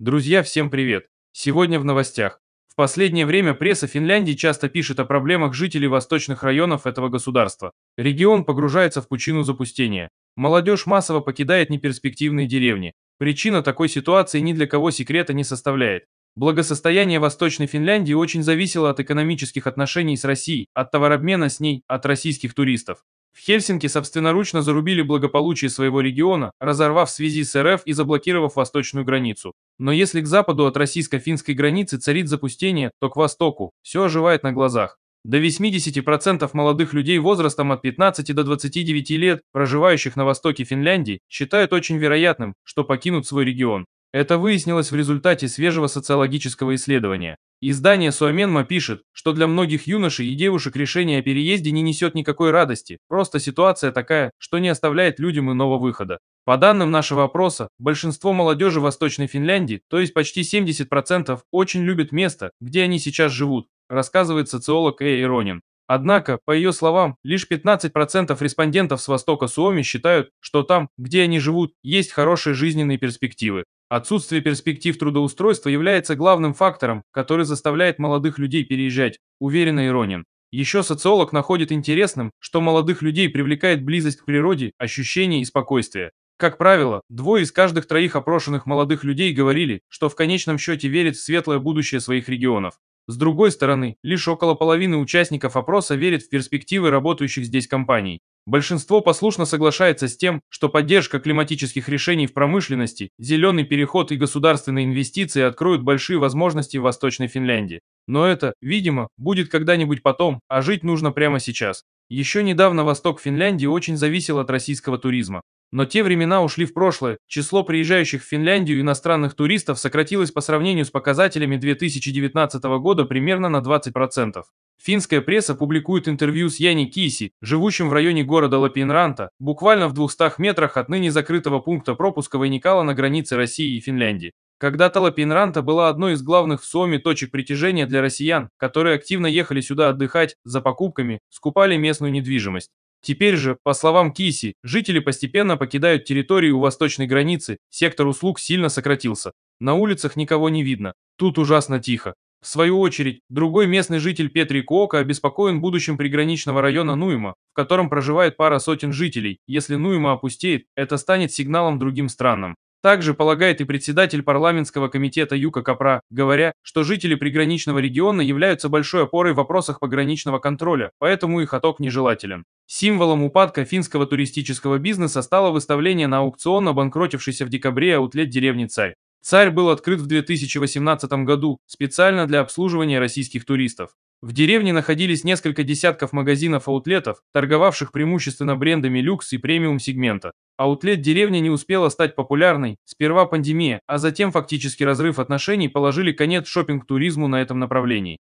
Друзья, всем привет! Сегодня в новостях. В последнее время пресса Финляндии часто пишет о проблемах жителей восточных районов этого государства. Регион погружается в пучину запустения. Молодежь массово покидает неперспективные деревни. Причина такой ситуации ни для кого секрета не составляет. Благосостояние Восточной Финляндии очень зависело от экономических отношений с Россией, от товарообмена с ней, от российских туристов. В Хельсинки собственноручно зарубили благополучие своего региона, разорвав связи с РФ и заблокировав восточную границу. Но если к западу от российско-финской границы царит запустение, то к востоку все оживает на глазах. До 80% молодых людей возрастом от 15 до 29 лет, проживающих на востоке Финляндии, считают очень вероятным, что покинут свой регион. Это выяснилось в результате свежего социологического исследования. Издание Суаменма пишет, что для многих юношей и девушек решение о переезде не несет никакой радости, просто ситуация такая, что не оставляет людям иного выхода. По данным нашего опроса, большинство молодежи Восточной Финляндии, то есть почти 70%, очень любят место, где они сейчас живут, рассказывает социолог Э. Иронин. Однако, по ее словам, лишь 15% респондентов с востока Суоми считают, что там, где они живут, есть хорошие жизненные перспективы. Отсутствие перспектив трудоустройства является главным фактором, который заставляет молодых людей переезжать, уверенно Иронин. Еще социолог находит интересным, что молодых людей привлекает близость к природе, ощущение и спокойствие. Как правило, двое из каждых троих опрошенных молодых людей говорили, что в конечном счете верят в светлое будущее своих регионов. С другой стороны, лишь около половины участников опроса верит в перспективы работающих здесь компаний. Большинство послушно соглашается с тем, что поддержка климатических решений в промышленности, зеленый переход и государственные инвестиции откроют большие возможности в Восточной Финляндии. Но это, видимо, будет когда-нибудь потом, а жить нужно прямо сейчас. Еще недавно восток Финляндии очень зависел от российского туризма. Но те времена ушли в прошлое, число приезжающих в Финляндию иностранных туристов сократилось по сравнению с показателями 2019 года примерно на 20%. Финская пресса публикует интервью с Яни Киси, живущим в районе города Лапинранта, буквально в 200 метрах от ныне закрытого пункта пропуска Вайникала на границе России и Финляндии. Когда-то Лапинранта была одной из главных в Суоми точек притяжения для россиян, которые активно ехали сюда отдыхать, за покупками, скупали местную недвижимость. Теперь же, по словам Киси, жители постепенно покидают территорию у восточной границы, сектор услуг сильно сократился. На улицах никого не видно, тут ужасно тихо. В свою очередь, другой местный житель Петри Куока обеспокоен будущим приграничного района Нуима, в котором проживает пара сотен жителей. Если Нуима опустеет, это станет сигналом другим странам. Также полагает и председатель парламентского комитета Юка Капра, говоря, что жители приграничного региона являются большой опорой в вопросах пограничного контроля, поэтому их отток нежелателен. Символом упадка финского туристического бизнеса стало выставление на аукцион обанкротившейся в декабре аутлет деревни Царь. Царь был открыт в 2018 году специально для обслуживания российских туристов. В деревне находились несколько десятков магазинов-аутлетов, торговавших преимущественно брендами люкс и премиум сегмента. Аутлет деревни не успела стать популярной, сперва пандемия, а затем фактически разрыв отношений положили конец шопинг-туризму на этом направлении.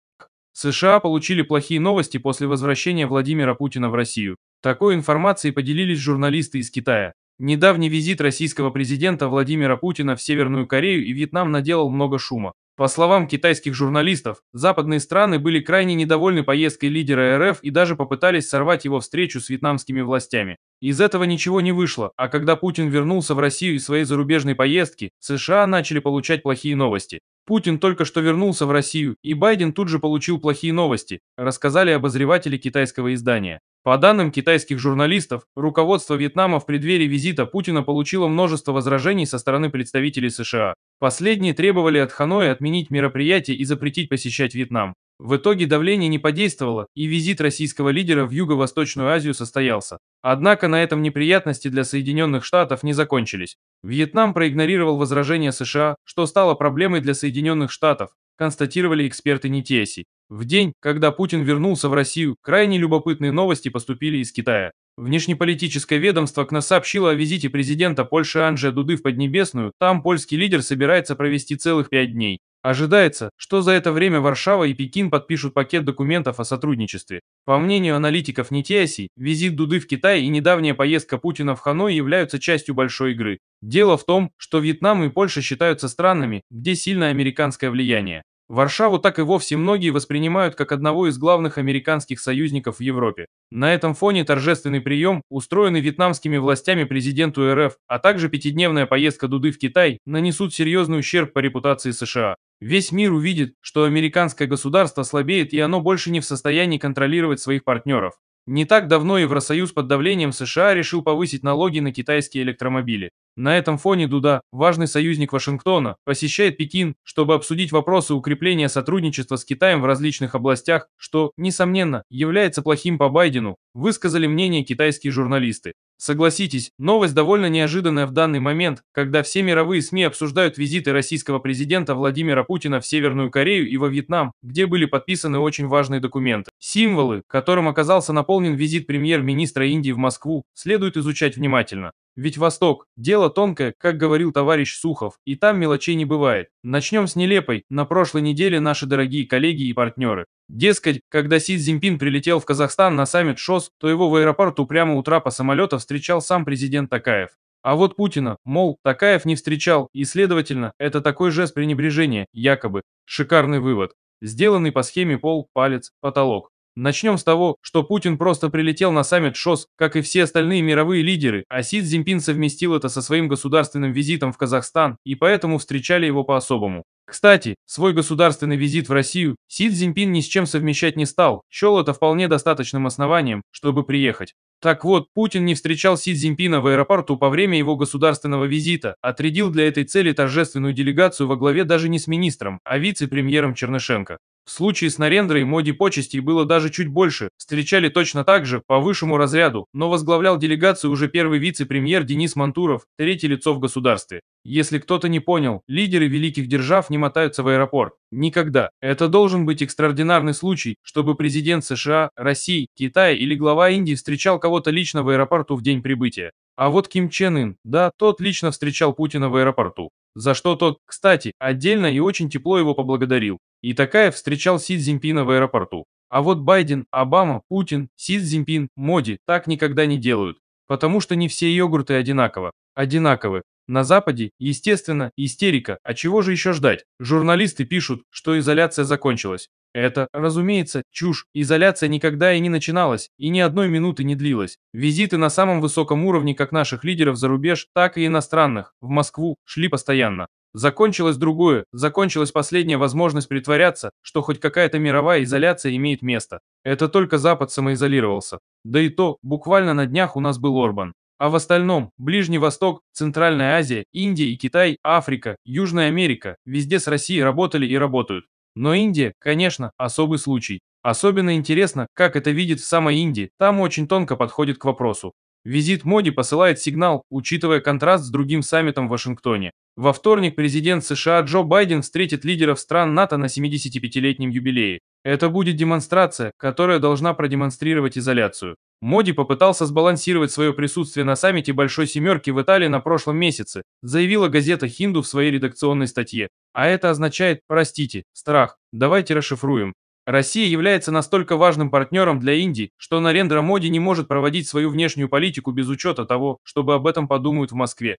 США получили плохие новости после возвращения Владимира Путина в Россию. Такой информацией поделились журналисты из Китая. Недавний визит российского президента Владимира Путина в Северную Корею и Вьетнам наделал много шума. По словам китайских журналистов, западные страны были крайне недовольны поездкой лидера РФ и даже попытались сорвать его встречу с вьетнамскими властями. Из этого ничего не вышло, а когда Путин вернулся в Россию из своей зарубежной поездки, США начали получать плохие новости. Путин только что вернулся в Россию, и Байден тут же получил плохие новости, рассказали обозреватели китайского издания. По данным китайских журналистов, руководство Вьетнама в преддверии визита Путина получило множество возражений со стороны представителей США. Последние требовали от Ханоя отменить мероприятие и запретить посещать Вьетнам. В итоге давление не подействовало, и визит российского лидера в Юго-Восточную Азию состоялся. Однако на этом неприятности для Соединенных Штатов не закончились. Вьетнам проигнорировал возражения США, что стало проблемой для Соединенных Штатов, констатировали эксперты НИТЕСИ. В день, когда Путин вернулся в Россию, крайне любопытные новости поступили из Китая. Внешнеполитическое ведомство КНО сообщило о визите президента Польши Анджея Дуды в Поднебесную, там польский лидер собирается провести целых пять дней. Ожидается, что за это время Варшава и Пекин подпишут пакет документов о сотрудничестве. По мнению аналитиков Нетиаси, визит Дуды в Китай и недавняя поездка Путина в Ханой являются частью большой игры. Дело в том, что Вьетнам и Польша считаются странами, где сильное американское влияние. Варшаву так и вовсе многие воспринимают как одного из главных американских союзников в Европе. На этом фоне торжественный прием, устроенный вьетнамскими властями президенту РФ, а также пятидневная поездка Дуды в Китай, нанесут серьезный ущерб по репутации США. Весь мир увидит, что американское государство слабеет и оно больше не в состоянии контролировать своих партнеров. Не так давно Евросоюз под давлением США решил повысить налоги на китайские электромобили. На этом фоне Дуда, важный союзник Вашингтона, посещает Пекин, чтобы обсудить вопросы укрепления сотрудничества с Китаем в различных областях, что, несомненно, является плохим по Байдену, высказали мнение китайские журналисты. Согласитесь, новость довольно неожиданная в данный момент, когда все мировые СМИ обсуждают визиты российского президента Владимира Путина в Северную Корею и во Вьетнам, где были подписаны очень важные документы. Символы, которым оказался наполнен визит премьер-министра Индии в Москву, следует изучать внимательно. Ведь Восток – дело тонкое, как говорил товарищ Сухов, и там мелочей не бывает. Начнем с нелепой. На прошлой неделе наши дорогие коллеги и партнеры Дескать, когда Си Цзиньпин прилетел в Казахстан на саммит ШОС, то его в аэропорту прямо утра по самолета встречал сам президент Такаев. А вот Путина, мол, Такаев не встречал, и, следовательно, это такой жест пренебрежения, якобы. Шикарный вывод. Сделанный по схеме пол, палец, потолок. Начнем с того, что Путин просто прилетел на саммит ШОС, как и все остальные мировые лидеры, а Си Цзиньпин совместил это со своим государственным визитом в Казахстан, и поэтому встречали его по-особому. Кстати, свой государственный визит в Россию Си Цзиньпин ни с чем совмещать не стал, счел это вполне достаточным основанием, чтобы приехать. Так вот, Путин не встречал Си Цзиньпина в аэропорту по время его государственного визита, отрядил для этой цели торжественную делегацию во главе даже не с министром, а вице-премьером Чернышенко. В случае с Нарендрой Моди почестей было даже чуть больше, встречали точно так же, по высшему разряду, но возглавлял делегацию уже первый вице-премьер Денис Мантуров, третье лицо в государстве. Если кто-то не понял, лидеры великих держав не мотаются в аэропорт. Никогда. Это должен быть экстраординарный случай, чтобы президент США, России, Китая или глава Индии встречал кого-то лично в аэропорту в день прибытия. А вот Ким Чен Ын, да, тот лично встречал Путина в аэропорту. За что тот, кстати, отдельно и очень тепло его поблагодарил. И такая встречал Си Цзиньпина в аэропорту. А вот Байден, Обама, Путин, Си Цзиньпин, Моди так никогда не делают. Потому что не все йогурты одинаково. Одинаковы. На Западе, естественно, истерика, а чего же еще ждать? Журналисты пишут, что изоляция закончилась. Это, разумеется, чушь. Изоляция никогда и не начиналась, и ни одной минуты не длилась. Визиты на самом высоком уровне как наших лидеров за рубеж, так и иностранных, в Москву, шли постоянно. Закончилось другое, закончилась последняя возможность притворяться, что хоть какая-то мировая изоляция имеет место. Это только Запад самоизолировался. Да и то, буквально на днях у нас был Орбан. А в остальном, Ближний Восток, Центральная Азия, Индия и Китай, Африка, Южная Америка, везде с Россией работали и работают. Но Индия, конечно, особый случай. Особенно интересно, как это видит в самой Индии, там очень тонко подходит к вопросу. Визит Моди посылает сигнал, учитывая контраст с другим саммитом в Вашингтоне. Во вторник президент США Джо Байден встретит лидеров стран НАТО на 75-летнем юбилее. Это будет демонстрация, которая должна продемонстрировать изоляцию. Моди попытался сбалансировать свое присутствие на саммите Большой Семерки в Италии на прошлом месяце, заявила газета «Хинду» в своей редакционной статье. А это означает, простите, страх, давайте расшифруем, Россия является настолько важным партнером для Индии, что Нарендра Моди не может проводить свою внешнюю политику без учета того, чтобы об этом подумают в Москве.